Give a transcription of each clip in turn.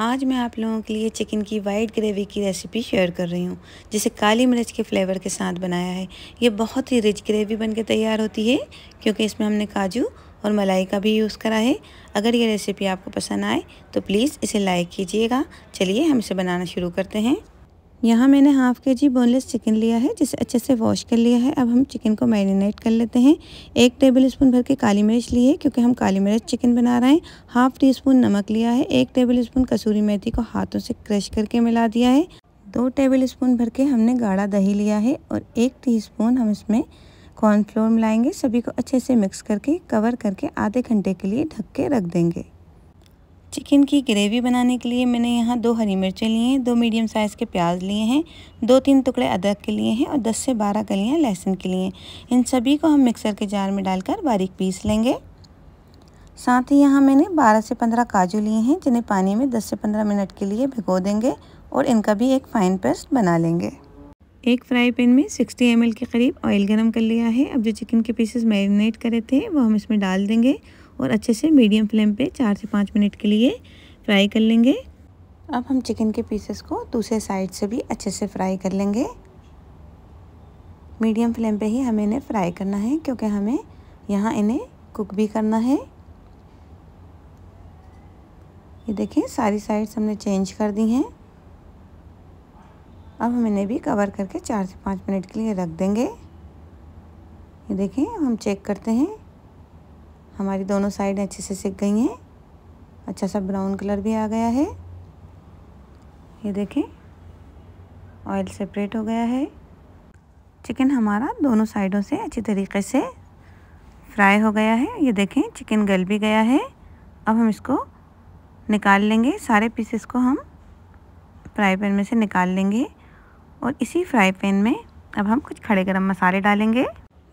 आज मैं आप लोगों के लिए चिकन की वाइट ग्रेवी की रेसिपी शेयर कर रही हूँ जिसे काली मिर्च के फ्लेवर के साथ बनाया है ये बहुत ही रिच ग्रेवी बनके तैयार होती है क्योंकि इसमें हमने काजू और मलाई का भी यूज़ करा है अगर ये रेसिपी आपको पसंद आए तो प्लीज़ इसे लाइक कीजिएगा चलिए हम इसे बनाना शुरू करते हैं यहाँ मैंने हाफ़ के जी बोनलेस चिकन लिया है जिसे अच्छे से वॉश कर लिया है अब हम चिकन को मैरिनेट कर लेते हैं एक टेबल स्पून भर के काली मिर्च ली है क्योंकि हम काली मिर्च चिकन बना रहे हैं हाफ़ टी स्पून नमक लिया है एक टेबल स्पून कसूरी मेथी को हाथों से क्रश करके मिला दिया है दो टेबल स्पून भर के हमने गाढ़ा दही लिया है और एक स्पून हम इसमें कॉर्नफ्लोर मिलाएंगे सभी को अच्छे से मिक्स करके कवर करके आधे घंटे के लिए ढक के रख देंगे चिकन की ग्रेवी बनाने के लिए मैंने यहाँ दो हरी मिर्चें लिए हैं दो मीडियम साइज़ के प्याज लिए हैं दो तीन टुकड़े अदरक के लिए हैं और दस से बारह कलियाँ लहसुन के लिए इन सभी को हम मिक्सर के जार में डालकर बारीक पीस लेंगे साथ ही यहाँ मैंने बारह से पंद्रह काजू लिए हैं जिन्हें पानी में दस से पंद्रह मिनट के लिए भिगो देंगे और इनका भी एक फ़ाइन पेस्ट बना लेंगे एक फ्राई पैन में 60 एम के करीब ऑयल गरम कर लिया है अब जो चिकन के पीसेस मैरिनेट करे थे वो हम इसमें डाल देंगे और अच्छे से मीडियम फ्लेम पे चार से पाँच मिनट के लिए फ्राई कर लेंगे अब हम चिकन के पीसेस को दूसरे साइड से भी अच्छे से फ्राई कर लेंगे मीडियम फ्लेम पे ही हमें इन्हें फ्राई करना है क्योंकि हमें यहाँ इन्हें कुक भी करना है ये देखें सारी साइड्स हमने चेंज कर दी हैं अब हम इन्हें भी कवर करके चार से पाँच मिनट के लिए रख देंगे ये देखें हम चेक करते हैं हमारी दोनों साइड अच्छे से सिक गई हैं अच्छा सा ब्राउन कलर भी आ गया है ये देखें ऑयल सेपरेट हो गया है चिकन हमारा दोनों साइडों से अच्छी तरीके से फ्राई हो गया है ये देखें चिकन गल भी गया है अब हम इसको निकाल लेंगे सारे पीसेस को हम फ्राई पैन में से निकाल लेंगे और इसी फ्राई पैन में अब हम कुछ खड़े गरम मसाले डालेंगे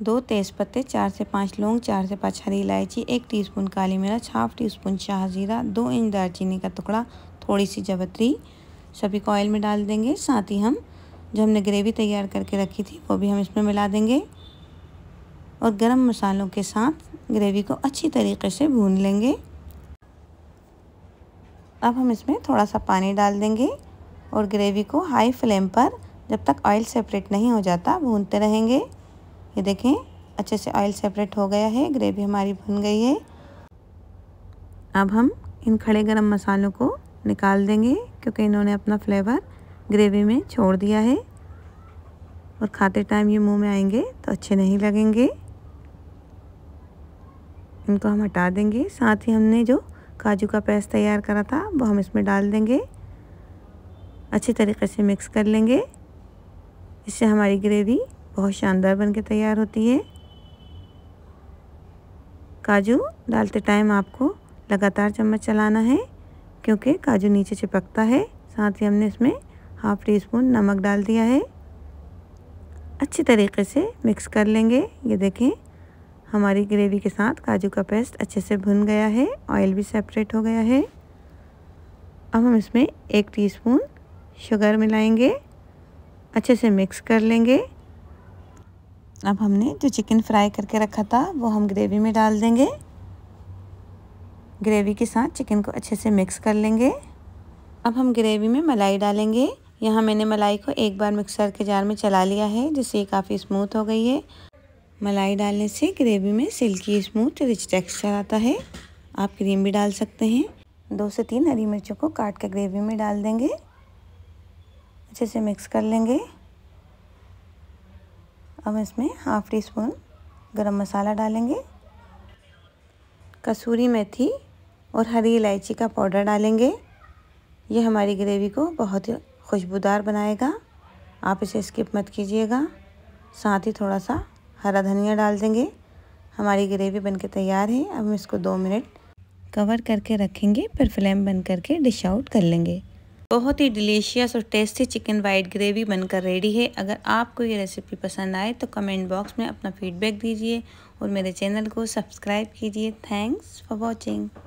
दो तेज़पत्ते चार से पाँच लौंग चार से पाँच हरी इलायची एक टीस्पून काली मिर्च हाफ टी स्पून शाहजीरा दो इंच दालचीनी का टुकड़ा थोड़ी सी जवतरी सभी को ऑयल में डाल देंगे साथ ही हम जो हमने ग्रेवी तैयार करके रखी थी वो भी हम इसमें मिला देंगे और गरम मसालों के साथ ग्रेवी को अच्छी तरीके से भून लेंगे अब हम इसमें थोड़ा सा पानी डाल देंगे और ग्रेवी को हाई फ्लेम पर जब तक ऑयल सेपरेट नहीं हो जाता भूनते रहेंगे ये देखें अच्छे से ऑयल सेपरेट हो गया है ग्रेवी हमारी बन गई है अब हम इन खड़े गरम मसालों को निकाल देंगे क्योंकि इन्होंने अपना फ्लेवर ग्रेवी में छोड़ दिया है और खाते टाइम ये मुंह में आएंगे तो अच्छे नहीं लगेंगे इनको हम हटा देंगे साथ ही हमने जो काजू का पेस्ट तैयार करा था वो हम इसमें डाल देंगे अच्छे तरीके से मिक्स कर लेंगे इससे हमारी ग्रेवी बहुत शानदार बनके तैयार होती है काजू डालते टाइम आपको लगातार चम्मच चलाना है क्योंकि काजू नीचे चिपकता है साथ ही हमने इसमें हाफ टी स्पून नमक डाल दिया है अच्छी तरीके से मिक्स कर लेंगे ये देखें हमारी ग्रेवी के साथ काजू का पेस्ट अच्छे से भुन गया है ऑयल भी सेपरेट हो गया है अब हम इसमें एक टीस्पून शुगर मिलाएंगे अच्छे से मिक्स कर लेंगे अब हमने जो चिकन फ्राई करके रखा था वो हम ग्रेवी में डाल देंगे ग्रेवी के साथ चिकन को अच्छे से मिक्स कर लेंगे अब हम ग्रेवी में मलाई डालेंगे यहाँ मैंने मलाई को एक बार मिक्सर के जार में चला लिया है जिससे ये काफ़ी स्मूथ हो गई है मलाई डालने से ग्रेवी में सिल्की स्मूथ रिच टेक्सचर आता है आप क्रीम भी डाल सकते हैं दो से तीन हरी मिर्चों को काट कर ग्रेवी में डाल देंगे अच्छे से मिक्स कर लेंगे अब इसमें हाफ़ टी स्पून गरम मसाला डालेंगे कसूरी मेथी और हरी इलायची का पाउडर डालेंगे ये हमारी ग्रेवी को बहुत ही खुशबूदार बनाएगा आप इसे स्किप मत कीजिएगा साथ ही थोड़ा सा हरा धनिया डाल देंगे हमारी ग्रेवी बनके तैयार है अब हम इसको दो मिनट कवर करके रखेंगे फिर फ्लेम बंद करके डिश आउट कर लेंगे बहुत ही डिलीशियस और टेस्टी चिकन वाइट ग्रेवी बनकर रेडी है अगर आपको ये रेसिपी पसंद आए तो कमेंट बॉक्स में अपना फीडबैक दीजिए और मेरे चैनल को सब्सक्राइब कीजिए थैंक्स फॉर वॉचिंग